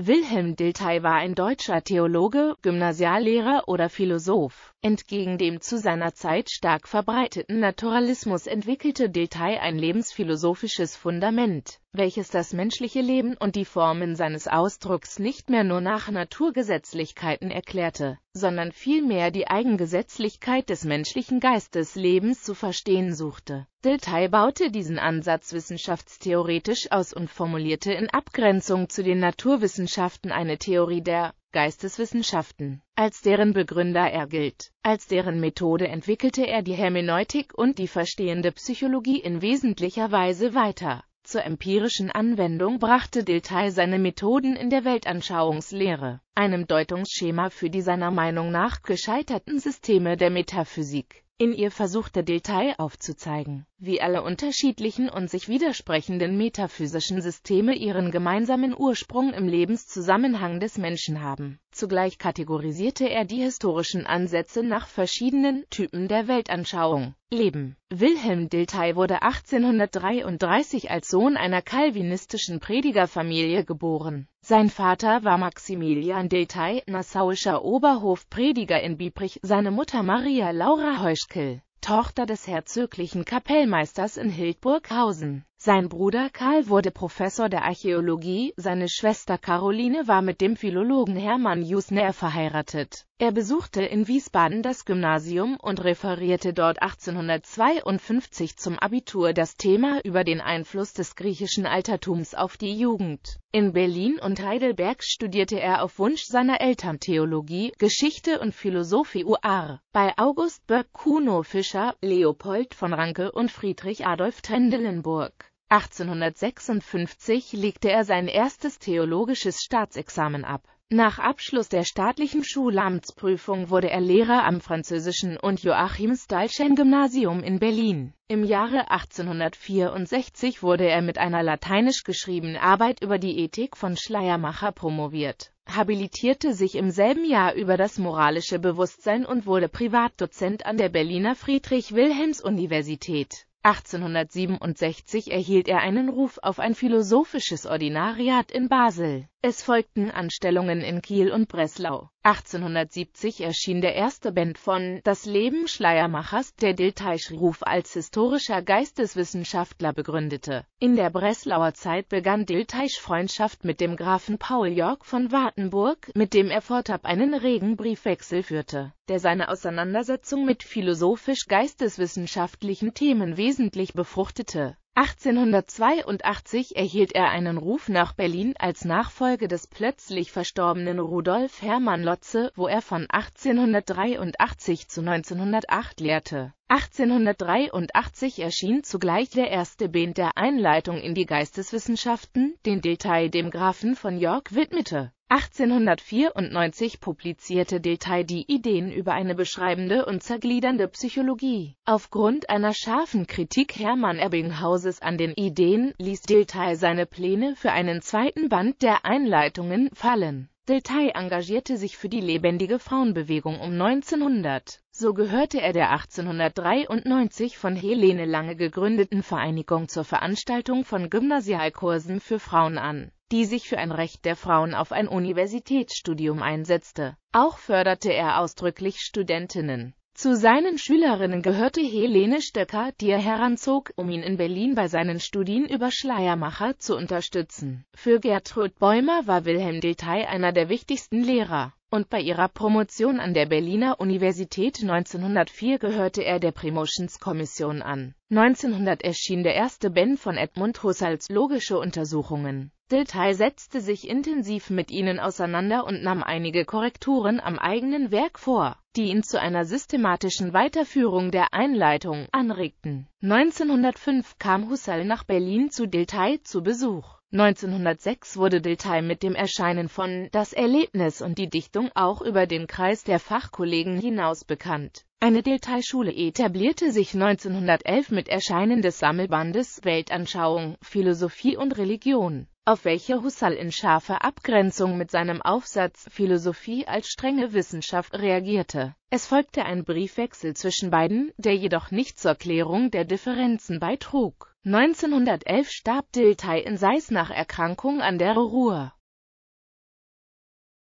Wilhelm Dilthey war ein deutscher Theologe, Gymnasiallehrer oder Philosoph. Entgegen dem zu seiner Zeit stark verbreiteten Naturalismus entwickelte Dilthey ein lebensphilosophisches Fundament welches das menschliche Leben und die Formen seines Ausdrucks nicht mehr nur nach Naturgesetzlichkeiten erklärte, sondern vielmehr die Eigengesetzlichkeit des menschlichen Geisteslebens zu verstehen suchte. Dilthey baute diesen Ansatz wissenschaftstheoretisch aus und formulierte in Abgrenzung zu den Naturwissenschaften eine Theorie der Geisteswissenschaften. Als deren Begründer er gilt. Als deren Methode entwickelte er die Hermeneutik und die verstehende Psychologie in wesentlicher Weise weiter. Zur empirischen Anwendung brachte Dilthey seine Methoden in der Weltanschauungslehre, einem Deutungsschema für die seiner Meinung nach gescheiterten Systeme der Metaphysik. In ihr versuchte der Detail aufzuzeigen, wie alle unterschiedlichen und sich widersprechenden metaphysischen Systeme ihren gemeinsamen Ursprung im Lebenszusammenhang des Menschen haben. Zugleich kategorisierte er die historischen Ansätze nach verschiedenen Typen der Weltanschauung. Leben Wilhelm Dilthey wurde 1833 als Sohn einer kalvinistischen Predigerfamilie geboren sein Vater war Maximilian Detail, nassauischer Oberhofprediger in Biebrich, seine Mutter Maria Laura Heuschkel, Tochter des herzöglichen Kapellmeisters in Hildburghausen. Sein Bruder Karl wurde Professor der Archäologie, seine Schwester Caroline war mit dem Philologen Hermann Jusner verheiratet. Er besuchte in Wiesbaden das Gymnasium und referierte dort 1852 zum Abitur das Thema über den Einfluss des griechischen Altertums auf die Jugend. In Berlin und Heidelberg studierte er auf Wunsch seiner Eltern Theologie, Geschichte und Philosophie UR. Bei August Böck, Kuno Fischer, Leopold von Ranke und Friedrich Adolf Trendelenburg. 1856 legte er sein erstes theologisches Staatsexamen ab. Nach Abschluss der staatlichen Schulamtsprüfung wurde er Lehrer am französischen und Joachim-Stalschen-Gymnasium in Berlin. Im Jahre 1864 wurde er mit einer lateinisch geschriebenen Arbeit über die Ethik von Schleiermacher promoviert, habilitierte sich im selben Jahr über das moralische Bewusstsein und wurde Privatdozent an der Berliner Friedrich-Wilhelms-Universität. 1867 erhielt er einen Ruf auf ein philosophisches Ordinariat in Basel es folgten Anstellungen in Kiel und Breslau. 1870 erschien der erste Band von Das Leben Schleiermachers, der Diltaisch-Ruf als historischer Geisteswissenschaftler begründete. In der Breslauer Zeit begann Dilteisch Freundschaft mit dem Grafen Paul Jörg von Wartenburg, mit dem er fortab einen regen Briefwechsel führte, der seine Auseinandersetzung mit philosophisch-geisteswissenschaftlichen Themen wesentlich befruchtete 1882 erhielt er einen Ruf nach Berlin als Nachfolge des plötzlich verstorbenen Rudolf Hermann Lotze, wo er von 1883 zu 1908 lehrte 1883 erschien zugleich der erste Band der Einleitung in die Geisteswissenschaften, den Detail dem Grafen von York widmete. 1894 publizierte Detail die Ideen über eine beschreibende und zergliedernde Psychologie. Aufgrund einer scharfen Kritik Hermann Ebbinghauses an den Ideen ließ Detail seine Pläne für einen zweiten Band der Einleitungen fallen Deltay engagierte sich für die lebendige Frauenbewegung um 1900. So gehörte er der 1893 von Helene Lange gegründeten Vereinigung zur Veranstaltung von Gymnasialkursen für Frauen an, die sich für ein Recht der Frauen auf ein Universitätsstudium einsetzte. Auch förderte er ausdrücklich Studentinnen zu seinen Schülerinnen gehörte Helene Stöcker, die er heranzog, um ihn in Berlin bei seinen Studien über Schleiermacher zu unterstützen. Für Gertrud Bäumer war Wilhelm Detail einer der wichtigsten Lehrer und bei ihrer Promotion an der Berliner Universität 1904 gehörte er der Promotions-Kommission an. 1900 erschien der erste Band von Edmund Husserls Logische Untersuchungen. Dilthey setzte sich intensiv mit ihnen auseinander und nahm einige Korrekturen am eigenen Werk vor, die ihn zu einer systematischen Weiterführung der Einleitung anregten. 1905 kam Husserl nach Berlin zu Dilthey zu Besuch. 1906 wurde Detail mit dem Erscheinen von Das Erlebnis und die Dichtung auch über den Kreis der Fachkollegen hinaus bekannt. Eine Dilthey-Schule etablierte sich 1911 mit Erscheinen des Sammelbandes Weltanschauung, Philosophie und Religion, auf welche Husserl in scharfer Abgrenzung mit seinem Aufsatz Philosophie als strenge Wissenschaft reagierte. Es folgte ein Briefwechsel zwischen beiden, der jedoch nicht zur Klärung der Differenzen beitrug. 1911 starb Dilthey in Seis nach Erkrankung an der Ruhr.